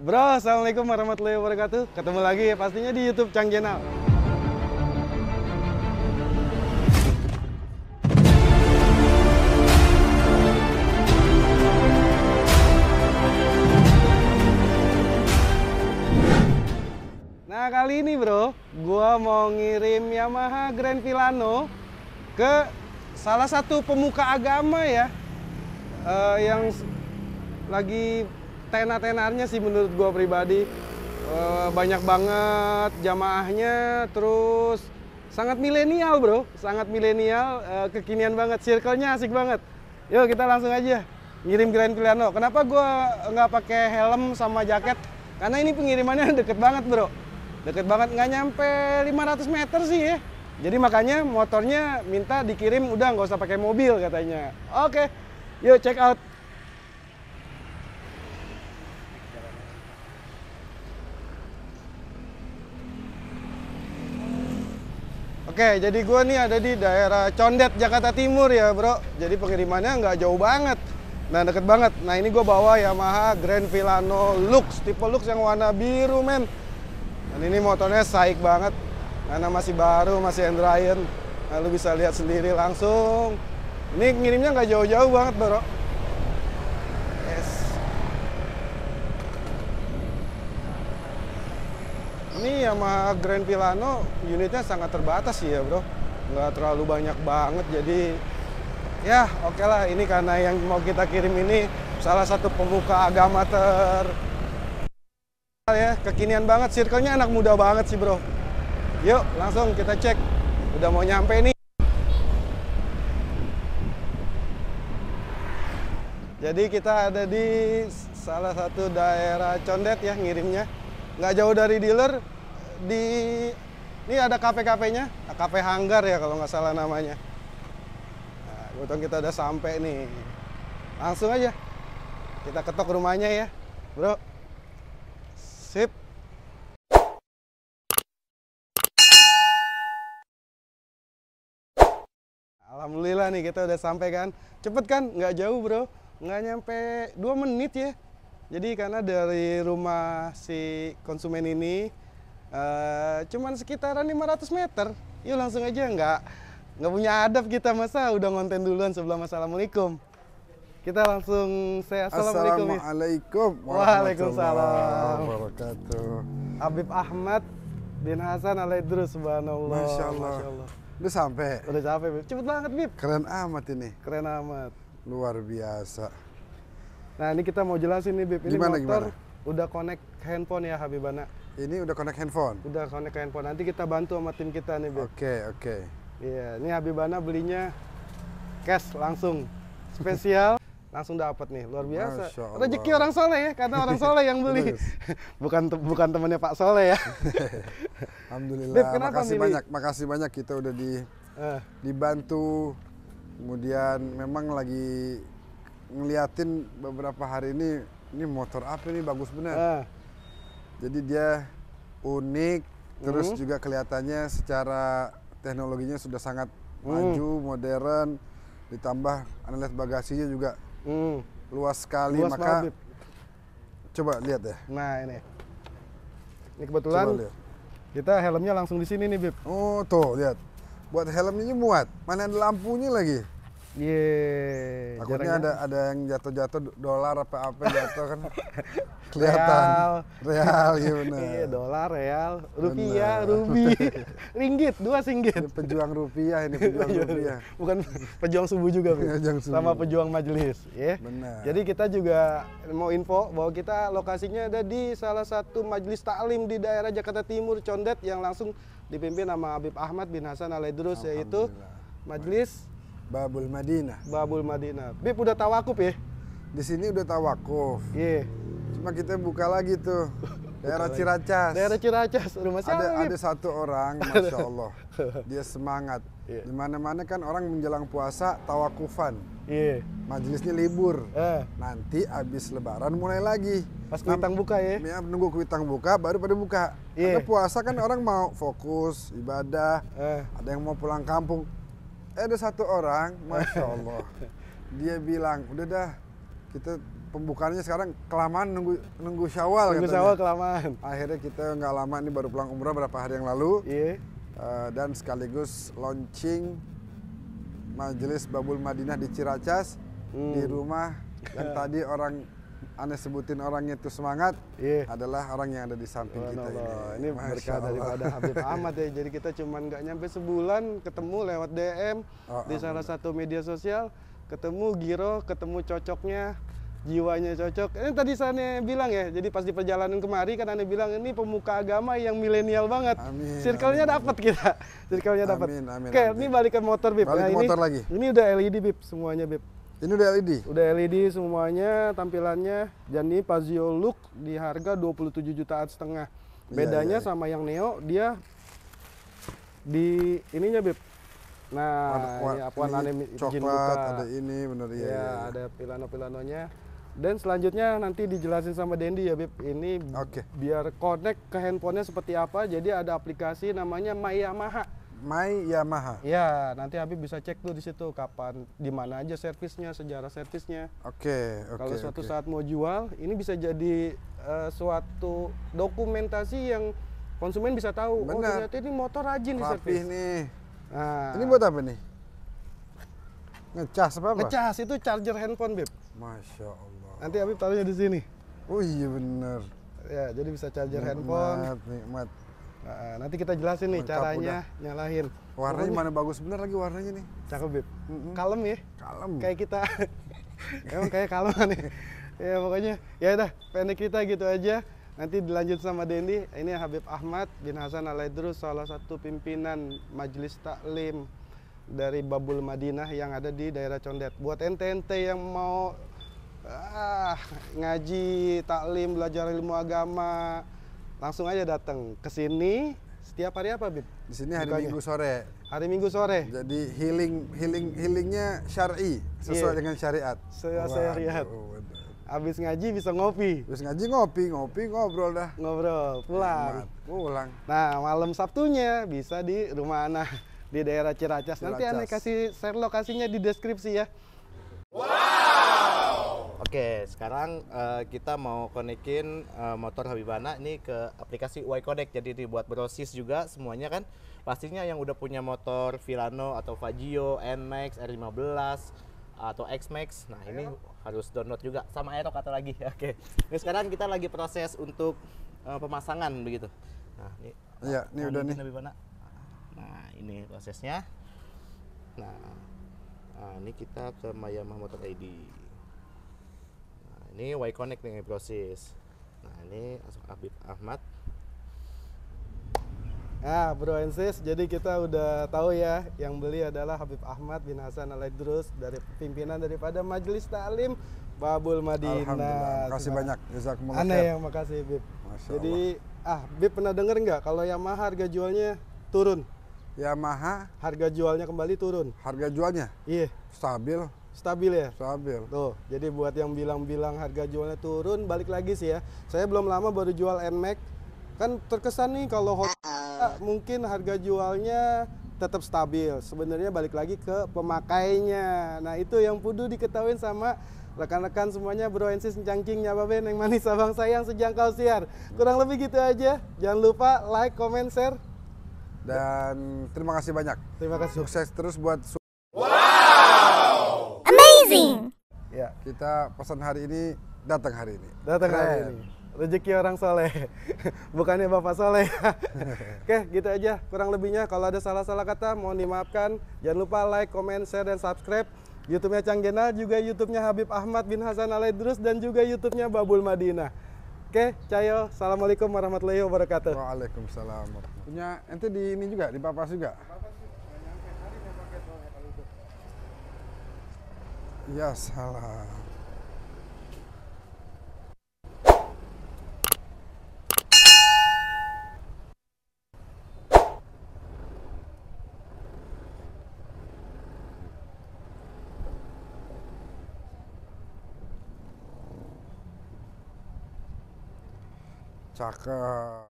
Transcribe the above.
Bro, Assalamualaikum warahmatullahi wabarakatuh. Ketemu lagi ya pastinya di Youtube Chang Channel. Nah, kali ini bro, gua mau ngirim Yamaha Grand Pilano ke salah satu pemuka agama ya. Uh, yang lagi tenar-tenarnya sih menurut gue pribadi eh, banyak banget jamaahnya terus sangat milenial bro sangat milenial eh, kekinian banget circle-nya asik banget yuk kita langsung aja ngirim Grand Piliano kenapa gue nggak pakai helm sama jaket karena ini pengirimannya deket banget bro deket banget nggak nyampe 500 meter sih ya jadi makanya motornya minta dikirim udah nggak usah pakai mobil katanya oke yuk check out Oke, jadi gue nih ada di daerah Condet, Jakarta Timur ya bro. Jadi pengirimannya nggak jauh banget. Nah, deket banget. Nah, ini gue bawa Yamaha Grand Villano Lux. Tipe Lux yang warna biru, men. Dan ini motornya saik banget. Karena masih baru, masih Andrian. Nah, lu bisa lihat sendiri langsung. Ini ngirimnya nggak jauh-jauh banget, bro. ini Yamaha Grand Pilano unitnya sangat terbatas sih ya bro nggak terlalu banyak banget jadi ya oke okay lah ini karena yang mau kita kirim ini salah satu pemuka agama ter ah, ya kekinian banget circle-nya anak muda banget sih bro yuk langsung kita cek udah mau nyampe nih jadi kita ada di salah satu daerah Condet ya ngirimnya nggak jauh dari dealer di ini ada kafe-kafenya, kafe hanggar ya kalau nggak salah namanya. Nah, kita udah sampai nih. Langsung aja kita ketok rumahnya ya, bro. Sip. Alhamdulillah nih kita udah sampai kan. Cepet kan? Nggak jauh bro. Nggak nyampe 2 menit ya. Jadi karena dari rumah si konsumen ini uh, cuman sekitaran 500 meter, yuk langsung aja nggak nggak punya adab kita masa udah ngonten duluan sebelum assalamualaikum. Kita langsung saya assalamualaikum. Assalamualaikum. Waalaikumsalam. Wabarakatuh. Habib Ahmad bin Hasan Alaidrus subhanallah. Masya Allah. Masya Allah. Udah sampai. Udah sampai, Cepet banget, Bib. Keren amat ini. Keren amat. Luar biasa. Nah ini kita mau jelasin nih Bib, ini gimana, motor gimana? udah connect handphone ya Habibana. Ini udah connect handphone? Udah connect handphone, nanti kita bantu sama tim kita nih Bib. Oke, okay, oke. Okay. Iya, ini Habibana belinya cash langsung, spesial. langsung dapat nih luar biasa rezeki orang soleh ya karena orang soleh yang beli bukan te bukan temannya Pak Soleh ya Alhamdulillah Bip, makasih milih? banyak makasih banyak kita udah di uh. dibantu kemudian memang lagi ngeliatin beberapa hari ini ini motor apa ini bagus benar. Uh. Ah. Jadi dia unik terus mm. juga kelihatannya secara teknologinya sudah sangat mm. maju, modern ditambah analis bagasinya juga mm. luas sekali luas maka banget. coba lihat ya. Nah, ini. Ini kebetulan kita helmnya langsung di sini nih, Bib. Oh, tuh lihat. Buat helmnya muat. Mana ada lampunya lagi? Iya. Yeah, ada ada yang jatuh-jatuh dolar apa apa jatuh kan kelihatan. Real, real iya benar. Iya dolar, real, rupiah, bener. rubi, ringgit, dua singgit. Ini pejuang rupiah ini pejuang iya, iya. rupiah. Bukan pejuang subuh juga, pejuang subuh. sama pejuang majelis, ya. Yeah. Benar. Jadi kita juga mau info bahwa kita lokasinya ada di salah satu majelis taklim di daerah Jakarta Timur Condet yang langsung dipimpin sama Habib Ahmad bin Hasan Al Idrus yaitu majelis Babul Madinah. Babul Madinah. Bib udah tawakuf ya? Di sini udah tawakuf. Iya. Yeah. Cuma kita buka lagi tuh. Daerah Ciracas. Daerah Ciracas, rumah siapa? Ada, ya, ada satu orang, masya Allah, dia semangat. Yeah. Dimana-mana kan orang menjelang puasa tawakufan. Iya. Yeah. Majelisnya libur. Eh. Nanti abis Lebaran mulai lagi. Pas kuitang buka ya? Ya menunggu kuitang buka, baru pada buka. Yeah. Karena puasa kan orang mau fokus ibadah. Eh. Ada yang mau pulang kampung ada satu orang, masya Allah, dia bilang udah dah kita pembukaannya sekarang kelamaan nunggu nunggu syawal nunggu syawal kelamaan akhirnya kita nggak lama ini baru pulang umrah berapa hari yang lalu iya yeah. uh, dan sekaligus launching majelis babul madinah di ciracas hmm. di rumah yang tadi orang anda sebutin orangnya itu semangat yeah. adalah orang yang ada di samping oh, kita ini. Ini berkah daripada Habib Ahmad ya. Jadi kita cuma nggak nyampe sebulan ketemu lewat DM oh, di oh. salah satu media sosial, ketemu Giro, ketemu cocoknya jiwanya cocok. Ini tadi saya bilang ya, jadi pas di perjalanan kemari kan Anda bilang ini pemuka agama yang milenial banget. Amin. Circle-nya dapat kita. Circle-nya dapat. Oke, amin. ini balik ke motor Bib. Balik nah, ke ini, motor lagi. Ini udah LED Bib semuanya Bib. Ini udah LED? Udah LED semuanya, tampilannya. Jadi Pazio Look di harga 27 jutaan setengah. Iya, Bedanya yeah, yeah, sama yang Neo, dia di ininya beb. Nah, Warna, ini apuan ada coklat, ada ini bener ya. Iya, ada pilano-pilanonya. Dan selanjutnya nanti dijelasin sama Dendi ya beb. Ini okay. biar connect ke handphonenya seperti apa. Jadi ada aplikasi namanya My Yamaha. My Yamaha. Ya, nanti Habib bisa cek tuh di situ kapan, di mana aja servisnya, sejarah servisnya. Oke, okay, Okay, Kalau suatu okay. saat mau jual, ini bisa jadi uh, suatu dokumentasi yang konsumen bisa tahu. Oh, benar. Oh, ternyata ini motor rajin di servis. nih. Nah. Ini buat apa nih? Ngecas apa? -apa? Ngecas itu charger handphone, Bib. Masya Allah. Nanti Habib taruhnya di sini. Oh iya bener. Ya, jadi bisa charger nikmat, handphone. nikmat Nah, nanti kita jelasin nih Mencap caranya udah. nyalahin. Warnanya mana bagus bener lagi warnanya nih. Cakep, Bib. Mm -mm. Kalem ya. Kalem. Kayak kita. Emang kayak kalem nih. Ya? ya pokoknya ya udah pendek kita gitu aja. Nanti dilanjut sama Dendi. Ini Habib Ahmad bin Hasan Al salah satu pimpinan Majelis Taklim dari Babul Madinah yang ada di daerah Condet. Buat ente yang mau ah, ngaji, taklim, belajar ilmu agama, langsung aja datang ke sini setiap hari apa Bib? Di sini hari Bukanya. Minggu sore. Hari Minggu sore. Jadi healing healing healingnya syar'i sesuai yeah. dengan syariat. Sesuai syariat. Habis ngaji bisa ngopi. Habis ngaji ngopi, ngopi ngobrol dah. Ngobrol, pulang. pulang. Nah, malam Sabtunya bisa di rumah Ana di daerah Ciracas. Ciracas. Nanti Ana kasih share lokasinya di deskripsi ya. Oke, sekarang uh, kita mau konekin uh, motor Habibana ini ke aplikasi Y Connect. Jadi dibuat brosis juga semuanya kan. Pastinya yang udah punya motor Vilano atau Fagio, NMAX, R15 atau XMAX. Nah, ini Aero. harus download juga sama Aero kata lagi. Oke. Ini nah, sekarang kita lagi proses untuk uh, pemasangan begitu. Nah, ini Iya, ini udah nih. Habibana. Nah, ini prosesnya. Nah, nah ini kita ke Mayama Motor ID ini Y Connect nih Brosis nah ini langsung Ahmad Ah, Bro sis, jadi kita udah tahu ya yang beli adalah Habib Ahmad bin Hasan Al Idrus dari pimpinan daripada Majelis Taklim Babul Madinah. Alhamdulillah, kasih banyak. Jazakumullah. Aneh yang makasih, Bib. Masya jadi, Allah. ah, Bib pernah dengar nggak kalau Yamaha harga jualnya turun? Yamaha harga jualnya kembali turun. Harga jualnya? Iya. Stabil. Stabil ya? Stabil. Tuh, jadi buat yang bilang-bilang harga jualnya turun, balik lagi sih ya. Saya belum lama baru jual NMAX. Kan terkesan nih kalau Honda mungkin harga jualnya tetap stabil. Sebenarnya balik lagi ke pemakainya. Nah, itu yang perlu diketahui sama rekan-rekan semuanya bro NC cangking nyapa ben yang manis abang sayang sejangkau siar kurang lebih gitu aja jangan lupa like comment share dan terima kasih banyak terima kasih sukses terus buat kita pesan hari ini datang hari ini. Datang hari ini. Rezeki orang soleh, bukannya bapak soleh. Oke, gitu aja. Kurang lebihnya kalau ada salah-salah kata mohon dimaafkan. Jangan lupa like, comment, share, dan subscribe. YouTube-nya Canggena, juga YouTube-nya Habib Ahmad bin Hasan Al dan juga YouTube-nya Babul Madinah. Oke, Cayo. Assalamualaikum warahmatullahi wabarakatuh. Waalaikumsalam. Punya ente di ini juga, di Papas juga? Ya salah. Cakep.